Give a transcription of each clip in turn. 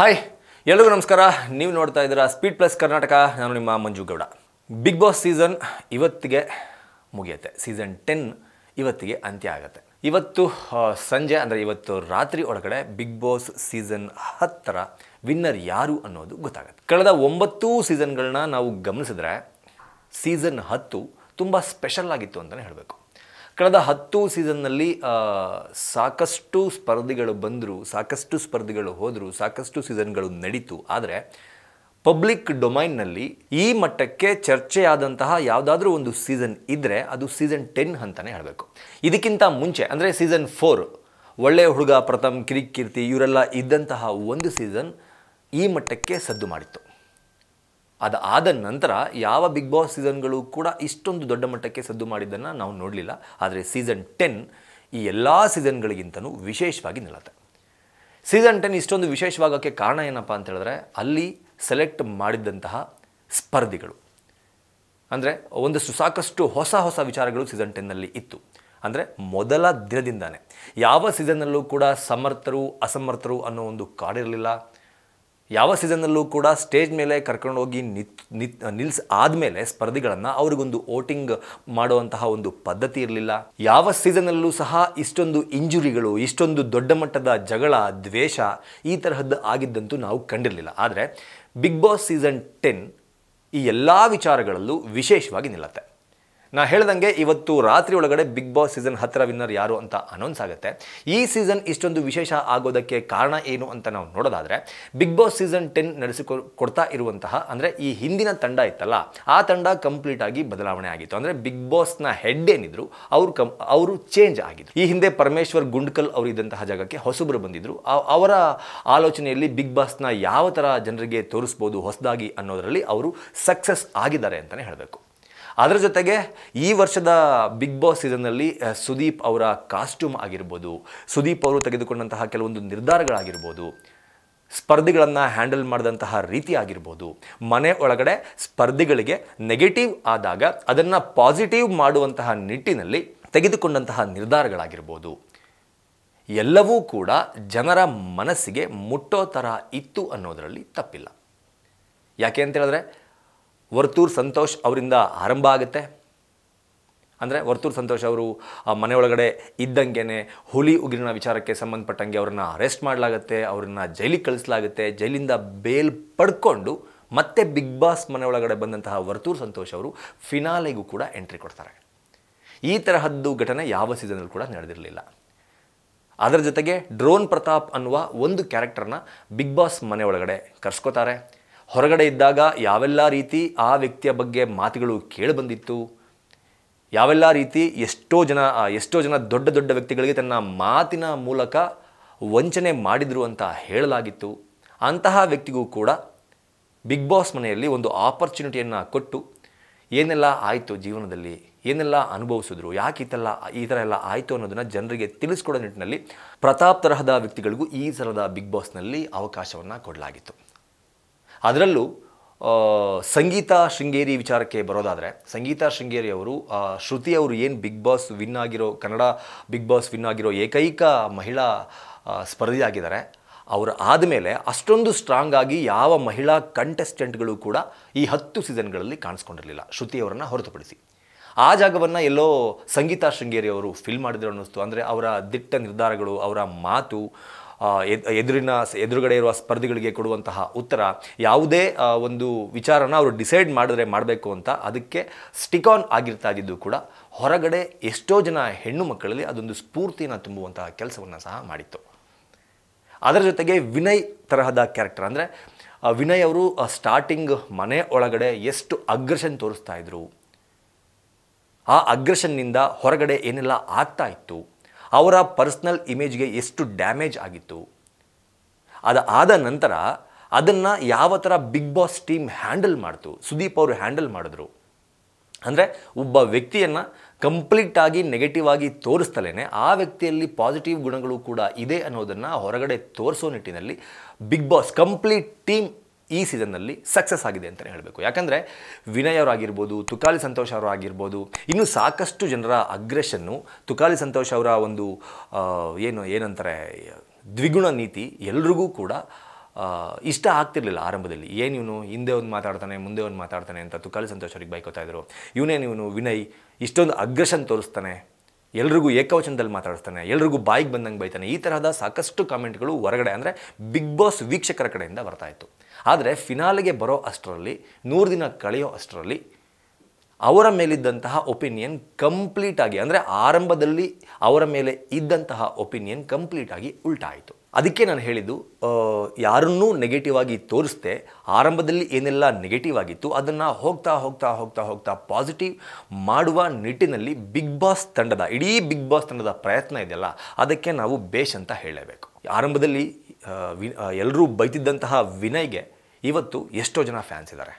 hi ಎಲ್ರಿಗೂ ನಮಸ್ಕಾರ ನೀವು ನೋಡ್ತಾ ಇದ್ದೀರಾ ಸ್ಪೀಡ್ ಪ್ಲಸ್ ಕರ್ನಾಟಕ ನಾನು ನಿಮ್ಮ Manju Gowda Bigg Boss season ಇವತ್ತಿಗೆ ಮುಗಿಯುತ್ತೆ ಸೀಸನ್ ಟೆನ್ ಇವತ್ತಿಗೆ ಅಂತ್ಯ ಆಗುತ್ತೆ ಇವತ್ತು ಸಂಜೆ ಅಂದರೆ ಇವತ್ತು ರಾತ್ರಿ ಒಳಗಡೆ ಬಿಗ್ ಬಾಸ್ ಸೀಸನ್ ಹತ್ತರ ವಿನ್ನರ್ ಯಾರು ಅನ್ನೋದು ಗೊತ್ತಾಗುತ್ತೆ ಕಳೆದ ಒಂಬತ್ತು ಸೀಸನ್ಗಳನ್ನ ನಾವು ಗಮನಿಸಿದ್ರೆ ಸೀಸನ್ ಹತ್ತು ತುಂಬ ಸ್ಪೆಷಲ್ ಆಗಿತ್ತು ಅಂತಲೇ ಹೇಳಬೇಕು ಕಳೆದ ಹತ್ತು ಸೀಸನ್ನಲ್ಲಿ ಸಾಕಷ್ಟು ಸ್ಪರ್ಧಿಗಳು ಬಂದರು ಸಾಕಷ್ಟು ಸ್ಪರ್ಧಿಗಳು ಹೋದರು ಸಾಕಷ್ಟು ಸೀಸನ್ಗಳು ನಡೀತು ಆದರೆ ಪಬ್ಲಿಕ್ ಡೊಮೈನ್ನಲ್ಲಿ ಈ ಮಟ್ಟಕ್ಕೆ ಚರ್ಚೆಯಾದಂತಹ ಯಾವುದಾದ್ರೂ ಒಂದು ಸೀಸನ್ ಇದ್ದರೆ ಅದು ಸೀಸನ್ ಟೆನ್ ಅಂತಲೇ ಹೇಳಬೇಕು ಇದಕ್ಕಿಂತ ಮುಂಚೆ ಅಂದರೆ ಸೀಸನ್ ಫೋರ್ ಒಳ್ಳೆಯ ಹುಡುಗ ಪ್ರಥಮ್ ಕಿರಿಕ್ ಕೀರ್ತಿ ಇವರೆಲ್ಲ ಇದ್ದಂತಹ ಒಂದು ಸೀಸನ್ ಈ ಮಟ್ಟಕ್ಕೆ ಸದ್ದು ಮಾಡಿತ್ತು ಅದು ಆದ ನಂತರ ಯಾವ ಬಿಗ್ ಬಾಸ್ ಸೀಸನ್ಗಳು ಕೂಡ ಇಷ್ಟೊಂದು ದೊಡ್ಡ ಮಟ್ಟಕ್ಕೆ ಸದ್ದು ಮಾಡಿದ್ದನ್ನು ನಾವು ನೋಡಲಿಲ್ಲ ಆದರೆ ಸೀಸನ್ ಟೆನ್ ಈ ಎಲ್ಲ ಸೀಸನ್ಗಳಿಗಿಂತನೂ ವಿಶೇಷವಾಗಿ ನಿಲ್ಲತ್ತೆ ಸೀಸನ್ ಟೆನ್ ಇಷ್ಟೊಂದು ವಿಶೇಷವಾಗೋಕ್ಕೆ ಕಾರಣ ಏನಪ್ಪ ಅಂತ ಹೇಳಿದ್ರೆ ಅಲ್ಲಿ ಸೆಲೆಕ್ಟ್ ಮಾಡಿದ್ದಂತಹ ಸ್ಪರ್ಧಿಗಳು ಅಂದರೆ ಒಂದಷ್ಟು ಸಾಕಷ್ಟು ಹೊಸ ಹೊಸ ವಿಚಾರಗಳು ಸೀಸನ್ ಟೆನ್ನಲ್ಲಿ ಇತ್ತು ಅಂದರೆ ಮೊದಲ ದಿನದಿಂದಾನೆ ಯಾವ ಸೀಸನ್ನಲ್ಲೂ ಕೂಡ ಸಮರ್ಥರು ಅಸಮರ್ಥರು ಅನ್ನೋ ಒಂದು ಕಾಡಿರಲಿಲ್ಲ ಯಾವ ಸೀಸನ್ನಲ್ಲೂ ಕೂಡ ಸ್ಟೇಜ್ ಮೇಲೆ ಕರ್ಕೊಂಡೋಗಿ ನಿತ್ ನಿತ್ ನಿಲ್ಸ್ ಆದಮೇಲೆ ಸ್ಪರ್ಧಿಗಳನ್ನು ಅವ್ರಿಗೊಂದು ಓಟಿಂಗ್ ಮಾಡುವಂತಹ ಒಂದು ಪದ್ಧತಿ ಇರಲಿಲ್ಲ ಯಾವ ಸೀಸನ್ನಲ್ಲೂ ಸಹ ಇಷ್ಟೊಂದು ಇಂಜುರಿಗಳು ಇಷ್ಟೊಂದು ದೊಡ್ಡ ಮಟ್ಟದ ಜಗಳ ದ್ವೇಷ ಈ ತರಹದ್ದು ಆಗಿದ್ದಂತೂ ನಾವು ಕಂಡಿರಲಿಲ್ಲ ಆದರೆ ಬಿಗ್ ಬಾಸ್ ಸೀಸನ್ ಟೆನ್ ಈ ಎಲ್ಲ ವಿಚಾರಗಳಲ್ಲೂ ವಿಶೇಷವಾಗಿ ನಿಲ್ಲತ್ತೆ ನಾ ಹೇಳ್ದಂಗೆ ಇವತ್ತು ರಾತ್ರಿ ಒಳಗಡೆ ಬಿಗ್ ಬಾಸ್ ಸೀಸನ್ ಹತ್ತಿರ ವಿನ್ನರ್ ಯಾರು ಅಂತ ಅನೌನ್ಸ್ ಆಗುತ್ತೆ ಈ ಸೀಸನ್ ಇಷ್ಟೊಂದು ವಿಶೇಷ ಆಗೋದಕ್ಕೆ ಕಾರಣ ಏನು ಅಂತ ನಾವು ನೋಡೋದಾದರೆ ಬಿಗ್ ಬಾಸ್ ಸೀಸನ್ ಟೆನ್ ನಡೆಸಿಕೊ ಕೊಡ್ತಾ ಇರುವಂತಹ ಅಂದರೆ ಈ ಹಿಂದಿನ ತಂಡ ಇತ್ತಲ್ಲ ಆ ತಂಡ ಕಂಪ್ಲೀಟ್ ಆಗಿ ಬದಲಾವಣೆ ಆಗಿತ್ತು ಅಂದರೆ ಬಿಗ್ ಬಾಸ್ನ ಹೆಡ್ ಏನಿದ್ರು ಅವರು ಕಂ ಅವರು ಚೇಂಜ್ ಆಗಿದ್ರು ಈ ಹಿಂದೆ ಪರಮೇಶ್ವರ್ ಗುಂಡ್ಕಲ್ ಅವರು ಇದ್ದಂತಹ ಜಾಗಕ್ಕೆ ಹೊಸಬರು ಬಂದಿದ್ದರು ಅವರ ಆಲೋಚನೆಯಲ್ಲಿ ಬಿಗ್ ಬಾಸ್ನ ಯಾವ ಥರ ಜನರಿಗೆ ತೋರಿಸ್ಬೋದು ಹೊಸದಾಗಿ ಅನ್ನೋದರಲ್ಲಿ ಅವರು ಸಕ್ಸಸ್ ಆಗಿದ್ದಾರೆ ಅಂತಲೇ ಹೇಳಬೇಕು ಅದರ ಜೊತೆಗೆ ಈ ವರ್ಷದ ಬಿಗ್ ಬಾಸ್ ಸೀಸನ್ನಲ್ಲಿ ಸುದೀಪ್ ಅವರ ಕಾಸ್ಟ್ಯೂಮ್ ಆಗಿರ್ಬೋದು ಸುದೀಪ್ ಅವರು ತೆಗೆದುಕೊಂಡಂತಹ ಕೆಲವೊಂದು ನಿರ್ಧಾರಗಳಾಗಿರ್ಬೋದು ಸ್ಪರ್ಧಿಗಳನ್ನು ಹ್ಯಾಂಡಲ್ ಮಾಡಿದಂತಹ ರೀತಿ ಆಗಿರ್ಬೋದು ಮನೆ ಒಳಗಡೆ ಸ್ಪರ್ಧಿಗಳಿಗೆ ನೆಗೆಟಿವ್ ಆದಾಗ ಅದನ್ನು ಪಾಸಿಟಿವ್ ಮಾಡುವಂತಹ ನಿಟ್ಟಿನಲ್ಲಿ ತೆಗೆದುಕೊಂಡಂತಹ ನಿರ್ಧಾರಗಳಾಗಿರ್ಬೋದು ಎಲ್ಲವೂ ಕೂಡ ಜನರ ಮನಸ್ಸಿಗೆ ಮುಟ್ಟೋ ಥರ ಇತ್ತು ಅನ್ನೋದರಲ್ಲಿ ತಪ್ಪಿಲ್ಲ ಯಾಕೆ ಅಂತೇಳಿದ್ರೆ ವರ್ತೂರ್ ಸಂತೋಷ್ ಅವರಿಂದ ಆರಂಭ ಆಗುತ್ತೆ ಅಂದರೆ ವರ್ತೂರ್ ಸಂತೋಷ್ ಅವರು ಮನೆಯೊಳಗಡೆ ಇದ್ದಂಗೆ ಹುಲಿ ಉಗಿರಿನ ವಿಚಾರಕ್ಕೆ ಸಂಬಂಧಪಟ್ಟಂಗೆ ಅವರನ್ನು ಅರೆಸ್ಟ್ ಮಾಡಲಾಗುತ್ತೆ ಅವ್ರನ್ನ ಜೈಲಿಗೆ ಕಳಿಸಲಾಗುತ್ತೆ ಜೈಲಿಂದ ಬೇಲ್ ಪಡ್ಕೊಂಡು ಮತ್ತೆ ಬಿಗ್ ಬಾಸ್ ಮನೆಯೊಳಗಡೆ ಬಂದಂತಹ ವರ್ತೂರ್ ಸಂತೋಷ್ ಅವರು ಫಿನಾಲೆಗೂ ಕೂಡ ಎಂಟ್ರಿ ಕೊಡ್ತಾರೆ ಈ ತರಹದ್ದು ಘಟನೆ ಯಾವ ಸೀಸನಲ್ಲಿ ಕೂಡ ನಡೆದಿರಲಿಲ್ಲ ಅದರ ಜೊತೆಗೆ ಡ್ರೋನ್ ಪ್ರತಾಪ್ ಅನ್ನುವ ಒಂದು ಕ್ಯಾರೆಕ್ಟರ್ನ ಬಿಗ್ ಬಾಸ್ ಒಳಗಡೆ ಕರ್ಸ್ಕೋತಾರೆ ಹೊರಗಡೆ ಇದ್ದಾಗ ಯಾವೆಲ್ಲ ರೀತಿ ಆ ವ್ಯಕ್ತಿಯ ಬಗ್ಗೆ ಮಾತುಗಳು ಕೇಳಿಬಂದಿತ್ತು ಯಾವೆಲ್ಲ ರೀತಿ ಎಷ್ಟೋ ಜನ ಎಷ್ಟೋ ಜನ ದೊಡ್ಡ ದೊಡ್ಡ ವ್ಯಕ್ತಿಗಳಿಗೆ ತನ್ನ ಮಾತಿನ ಮೂಲಕ ವಂಚನೆ ಮಾಡಿದರು ಅಂತ ಹೇಳಲಾಗಿತ್ತು ಅಂತಹ ವ್ಯಕ್ತಿಗೂ ಕೂಡ ಬಿಗ್ ಬಾಸ್ ಮನೆಯಲ್ಲಿ ಒಂದು ಆಪರ್ಚುನಿಟಿಯನ್ನು ಕೊಟ್ಟು ಏನೆಲ್ಲ ಆಯಿತು ಜೀವನದಲ್ಲಿ ಏನೆಲ್ಲ ಅನುಭವಿಸಿದ್ರು ಯಾಕೆ ಈ ಥರ ಈ ಥರ ಎಲ್ಲ ಆಯಿತು ಅನ್ನೋದನ್ನು ಜನರಿಗೆ ತಿಳಿಸ್ಕೊಡೋ ನಿಟ್ಟಿನಲ್ಲಿ ಪ್ರತಾಪ್ ತರಹದ ವ್ಯಕ್ತಿಗಳಿಗೂ ಈ ಸಲದ ಬಿಗ್ ಬಾಸ್ನಲ್ಲಿ ಅವಕಾಶವನ್ನು ಕೊಡಲಾಗಿತ್ತು ಅದರಲ್ಲೂ ಸಂಗೀತ ಶೃಂಗೇರಿ ವಿಚಾರಕ್ಕೆ ಬರೋದಾದರೆ ಸಂಗೀತ ಶೃಂಗೇರಿ ಅವರು ಶ್ರುತಿ ಅವರು ಏನು ಬಿಗ್ ಬಾಸ್ ವಿನ್ ಆಗಿರೋ ಕನ್ನಡ ಬಿಗ್ ಬಾಸ್ ವಿನ್ ಆಗಿರೋ ಏಕೈಕ ಮಹಿಳಾ ಸ್ಪರ್ಧಿಯಾಗಿದ್ದಾರೆ ಅವರು ಆದಮೇಲೆ ಅಷ್ಟೊಂದು ಸ್ಟ್ರಾಂಗ್ ಆಗಿ ಯಾವ ಮಹಿಳಾ ಕಂಟೆಸ್ಟೆಂಟ್ಗಳು ಕೂಡ ಈ ಹತ್ತು ಸೀಸನ್ಗಳಲ್ಲಿ ಕಾಣಿಸ್ಕೊಂಡಿರಲಿಲ್ಲ ಶ್ರುತಿಯವರನ್ನು ಹೊರತುಪಡಿಸಿ ಆ ಜಾಗವನ್ನು ಎಲ್ಲೋ ಸಂಗೀತಾ ಶೃಂಗೇರಿ ಅವರು ಫಿಲ್ ಮಾಡಿದ್ರು ಅನ್ನಿಸ್ತು ಅಂದರೆ ಅವರ ದಿಟ್ಟ ನಿರ್ಧಾರಗಳು ಅವರ ಮಾತು ಎದುರಿನ ಎದುರುಗಡೆ ಇರುವ ಸ್ಪರ್ಧಿಗಳಿಗೆ ಕೊಡುವಂತಹ ಉತ್ತರ ಯಾವುದೇ ಒಂದು ವಿಚಾರನ ಅವರು ಡಿಸೈಡ್ ಮಾಡಿದ್ರೆ ಮಾಡಬೇಕು ಅಂತ ಅದಕ್ಕೆ ಸ್ಟಿಕ್ ಆನ್ ಆಗಿರ್ತಾ ಇದ್ದಿದ್ದು ಕೂಡ ಹೊರಗಡೆ ಎಷ್ಟೋ ಜನ ಹೆಣ್ಣು ಮಕ್ಕಳಲ್ಲಿ ಅದೊಂದು ಸ್ಫೂರ್ತಿಯನ್ನು ತುಂಬುವಂತಹ ಕೆಲಸವನ್ನು ಸಹ ಮಾಡಿತ್ತು ಅದರ ಜೊತೆಗೆ ವಿನಯ್ ತರಹದ ಕ್ಯಾರೆಕ್ಟರ್ ಅಂದರೆ ವಿನಯ್ ಅವರು ಸ್ಟಾರ್ಟಿಂಗ್ ಮನೆ ಒಳಗಡೆ ಎಷ್ಟು ಅಗ್ರೆಷನ್ ತೋರಿಸ್ತಾ ಇದ್ರು ಆ ಅಗ್ರೆಷನ್ನಿಂದ ಹೊರಗಡೆ ಏನೆಲ್ಲ ಆಗ್ತಾ ಇತ್ತು ಅವರ ಪರ್ಸ್ನಲ್ ಇಮೇಜ್ಗೆ ಎಷ್ಟು ಡ್ಯಾಮೇಜ್ ಆಗಿತ್ತು ಅದು ಆದ ನಂತರ ಅದನ್ನು ಯಾವ ಥರ ಬಿಗ್ ಬಾಸ್ ಟೀಮ್ ಹ್ಯಾಂಡಲ್ ಮಾಡ್ತು ಸುದೀಪ್ ಅವರು ಹ್ಯಾಂಡಲ್ ಮಾಡಿದ್ರು ಅಂದರೆ ಒಬ್ಬ ವ್ಯಕ್ತಿಯನ್ನು ಕಂಪ್ಲೀಟಾಗಿ ನೆಗೆಟಿವ್ ಆಗಿ ತೋರಿಸ್ತಲೇ ಆ ವ್ಯಕ್ತಿಯಲ್ಲಿ ಪಾಸಿಟಿವ್ ಗುಣಗಳು ಕೂಡ ಇದೆ ಅನ್ನೋದನ್ನು ಹೊರಗಡೆ ತೋರಿಸೋ ನಿಟ್ಟಿನಲ್ಲಿ ಬಿಗ್ ಬಾಸ್ ಕಂಪ್ಲೀಟ್ ಟೀಮ್ ಈ ಸೀಸನ್ನಲ್ಲಿ ಸಕ್ಸಸ್ ಆಗಿದೆ ಅಂತಲೇ ಹೇಳಬೇಕು ಯಾಕಂದರೆ ವಿನಯ್ ಆಗಿರ್ಬೋದು ತುಕಾಲಿ ಸಂತೋಷ್ ಅವರು ಆಗಿರ್ಬೋದು ಇನ್ನೂ ಸಾಕಷ್ಟು ಜನರ ಅಗ್ರೆಷನ್ನು ತುಕಾಲಿ ಸಂತೋಷ್ ಅವರ ಒಂದು ಏನು ಏನಂತಾರೆ ದ್ವಿಗುಣ ನೀತಿ ಎಲ್ರಿಗೂ ಕೂಡ ಇಷ್ಟ ಆಗ್ತಿರಲಿಲ್ಲ ಆರಂಭದಲ್ಲಿ ಏನು ಇವನು ಹಿಂದೆ ಒಂದು ಮಾತಾಡ್ತಾನೆ ಮುಂದೆ ಒಂದು ಮಾತಾಡ್ತಾನೆ ಅಂತ ತುಕಾಲಿ ಸಂತೋಷ್ ಅವ್ರಿಗೆ ಬೈಕೋತಾ ಇದ್ರು ಇವನೇನು ಇವನು ವಿನಯ್ ಇಷ್ಟೊಂದು ಅಗ್ರೆಷನ್ ತೋರಿಸ್ತಾನೆ ಎಲ್ರಿಗೂ ಏಕವಚನದಲ್ಲಿ ಮಾತಾಡಿಸ್ತಾನೆ ಎಲ್ರಿಗೂ ಬಾಯಿಗೆ ಬಂದಂಗೆ ಬೈತಾನೆ ಈ ತರಹದ ಸಾಕಷ್ಟು ಕಾಮೆಂಟ್ಗಳು ಹೊರಗಡೆ ಅಂದರೆ ಬಿಗ್ ಬಾಸ್ ವೀಕ್ಷಕರ ಕಡೆಯಿಂದ ಬರ್ತಾಯಿತ್ತು ಆದರೆ ಫಿನಾಲೆಗೆ ಬರೋ ಅಷ್ಟರಲ್ಲಿ ನೂರು ದಿನ ಕಳೆಯೋ ಅಷ್ಟರಲ್ಲಿ ಅವರ ಮೇಲಿದ್ದಂತಹ ಒಪಿನಿಯನ್ ಕಂಪ್ಲೀಟಾಗಿ ಅಂದರೆ ಆರಂಭದಲ್ಲಿ ಅವರ ಮೇಲೆ ಇದ್ದಂತಹ ಒಪಿನಿಯನ್ ಕಂಪ್ಲೀಟಾಗಿ ಉಲ್ಟಾಯಿತು ಅದಕ್ಕೆ ನಾನು ಹೇಳಿದ್ದು ಯಾರನ್ನೂ ನೆಗೆಟಿವ್ ಆಗಿ ತೋರಿಸ್ದೆ ಆರಂಭದಲ್ಲಿ ಏನೆಲ್ಲ ನೆಗೆಟಿವ್ ಆಗಿತ್ತು ಅದನ್ನು ಹೋಗ್ತಾ ಹೋಗ್ತಾ ಹೋಗ್ತಾ ಹೋಗ್ತಾ ಪಾಸಿಟಿವ್ ಮಾಡುವ ನಿಟ್ಟಿನಲ್ಲಿ ಬಿಗ್ ಬಾಸ್ ತಂಡದ ಇಡೀ ಬಿಗ್ ಬಾಸ್ ತಂಡದ ಪ್ರಯತ್ನ ಇದೆಯಲ್ಲ ಅದಕ್ಕೆ ನಾವು ಬೇಷ್ ಅಂತ ಹೇಳಬೇಕು ಆರಂಭದಲ್ಲಿ ಎಲ್ಲರೂ ಬೈತಿದ್ದಂತಹ ವಿನಯ್ಗೆ ಇವತ್ತು ಎಷ್ಟೋ ಜನ ಫ್ಯಾನ್ಸ್ ಇದ್ದಾರೆ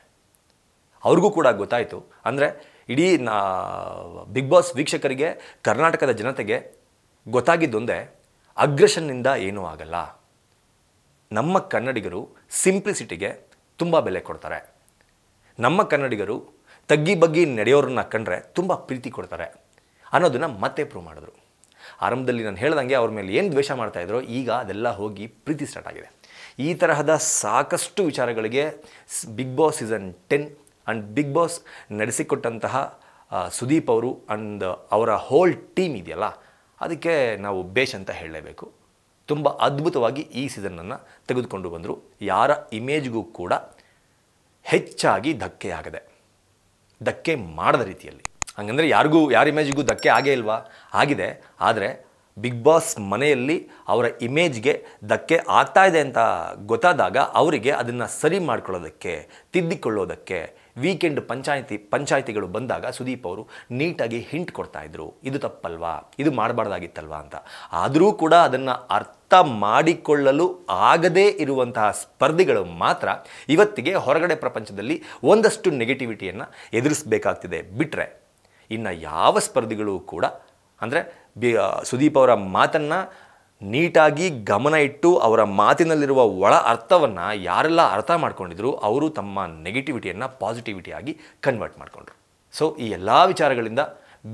ಅವ್ರಿಗೂ ಕೂಡ ಗೊತ್ತಾಯಿತು ಅಂದರೆ ಇಡೀ ನಾ ಬಿಗ್ ಬಾಸ್ ವೀಕ್ಷಕರಿಗೆ ಕರ್ನಾಟಕದ ಜನತೆಗೆ ಗೊತ್ತಾಗಿದ್ದೊಂದೇ ಅಗ್ರೆಷನ್ನಿಂದ ಏನೂ ಆಗಲ್ಲ ನಮ್ಮ ಕನ್ನಡಿಗರು ಸಿಂಪ್ಲಿಸಿಟಿಗೆ ತುಂಬ ಬೆಲೆ ಕೊಡ್ತಾರೆ ನಮ್ಮ ಕನ್ನಡಿಗರು ತಗ್ಗಿ ಬಗ್ಗಿ ನಡೆಯೋರನ್ನ ಕಂಡ್ರೆ ತುಂಬ ಪ್ರೀತಿ ಕೊಡ್ತಾರೆ ಅನ್ನೋದನ್ನು ಮತ್ತೆ ಪ್ರೂವ್ ಮಾಡಿದ್ರು ಆರಂಭದಲ್ಲಿ ನಾನು ಹೇಳ್ದಂಗೆ ಅವ್ರ ಮೇಲೆ ಏನು ದ್ವೇಷ ಮಾಡ್ತಾಯಿದ್ರು ಈಗ ಅದೆಲ್ಲ ಹೋಗಿ ಪ್ರೀತಿ ಸ್ಟಾರ್ಟ್ ಆಗಿದೆ ಈ ತರಹದ ಸಾಕಷ್ಟು ವಿಚಾರಗಳಿಗೆ Bigg Boss season ten and Bigg Boss ನಡೆಸಿಕೊಟ್ಟಂತಹ ಸುದೀಪ್ ಅವರು ಆ್ಯಂಡ್ ಅವರ ಹೋಲ್ ಟೀಮ್ ಇದೆಯಲ್ಲ ಅದಕ್ಕೆ ನಾವು ಬೇಷ್ ಅಂತ ಹೇಳಲೇಬೇಕು ತುಂಬ ಅದ್ಭುತವಾಗಿ ಈ ಸೀಸನನ್ನು ತೆಗೆದುಕೊಂಡು ಬಂದರು ಯಾರ ಇಮೇಜ್ಗೂ ಕೂಡ ಹೆಚ್ಚಾಗಿ ಧಕ್ಕೆಯಾಗದೆ ಆಗದೆ ಧಕ್ಕೆ ಮಾಡದ ರೀತಿಯಲ್ಲಿ ಹಂಗಂದರೆ ಯಾರಿಗೂ ಯಾರ ಇಮೇಜಿಗೂ ಧಕ್ಕೆ ಆಗೇ ಇಲ್ವಾ ಆಗಿದೆ ಆದರೆ ಬಿಗ್ ಬಾಸ್ ಮನೆಯಲ್ಲಿ ಅವರ ಇಮೇಜ್ಗೆ ಧಕ್ಕೆ ಆಗ್ತಾ ಇದೆ ಅಂತ ಗೊತ್ತಾದಾಗ ಅವರಿಗೆ ಅದನ್ನು ಸರಿ ಮಾಡ್ಕೊಳ್ಳೋದಕ್ಕೆ ತಿದ್ದಿಕೊಳ್ಳೋದಕ್ಕೆ ವೀಕೆಂಡ್ ಪಂಚಾಯಿತಿ ಪಂಚಾಯಿತಿಗಳು ಬಂದಾಗ ಸುದೀಪ್ ಅವರು ನೀಟಾಗಿ ಹಿಂಟ್ ಕೊಡ್ತಾಯಿದ್ರು ಇದು ತಪ್ಪಲ್ವಾ ಇದು ಮಾಡಬಾರ್ದಾಗಿತ್ತಲ್ವಾ ಅಂತ ಆದರೂ ಕೂಡ ಅದನ್ನು ಅರ್ಥ ಮಾಡಿಕೊಳ್ಳಲು ಆಗದೇ ಇರುವಂತಹ ಸ್ಪರ್ಧಿಗಳು ಮಾತ್ರ ಇವತ್ತಿಗೆ ಹೊರಗಡೆ ಪ್ರಪಂಚದಲ್ಲಿ ಒಂದಷ್ಟು ನೆಗೆಟಿವಿಟಿಯನ್ನು ಎದುರಿಸಬೇಕಾಗ್ತಿದೆ ಬಿಟ್ಟರೆ ಇನ್ನು ಯಾವ ಸ್ಪರ್ಧಿಗಳು ಕೂಡ ಅಂದರೆ ಬಿ ಸುದೀಪ್ ಅವರ ಮಾತನ್ನು ನೀಟಾಗಿ ಗಮನ ಇಟ್ಟು ಅವರ ಮಾತಿನಲ್ಲಿರುವ ಒಳ ಅರ್ಥವನ್ನು ಯಾರೆಲ್ಲ ಅರ್ಥ ಮಾಡ್ಕೊಂಡಿದ್ರು ಅವರು ತಮ್ಮ ನೆಗೆಟಿವಿಟಿಯನ್ನು ಪಾಸಿಟಿವಿಟಿಯಾಗಿ ಕನ್ವರ್ಟ್ ಮಾಡಿಕೊಂಡ್ರು ಸೊ ಈ ಎಲ್ಲ ವಿಚಾರಗಳಿಂದ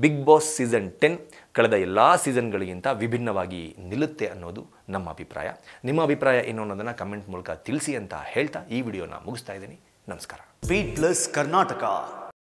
ಬಿಗ್ ಬಾಸ್ ಸೀಸನ್ ಟೆನ್ ಕಳೆದ ಎಲ್ಲ ಸೀಸನ್ಗಳಿಗಿಂತ ವಿಭಿನ್ನವಾಗಿ ನಿಲ್ಲುತ್ತೆ ಅನ್ನೋದು ನಮ್ಮ ಅಭಿಪ್ರಾಯ ನಿಮ್ಮ ಅಭಿಪ್ರಾಯ ಏನು ಅನ್ನೋದನ್ನು ಕಮೆಂಟ್ ಮೂಲಕ ತಿಳಿಸಿ ಅಂತ ಹೇಳ್ತಾ ಈ ವಿಡಿಯೋನ ಮುಗಿಸ್ತಾ ಇದ್ದೀನಿ ನಮಸ್ಕಾರ ಬಿ ಪ್ಲಸ್ ಕರ್ನಾಟಕ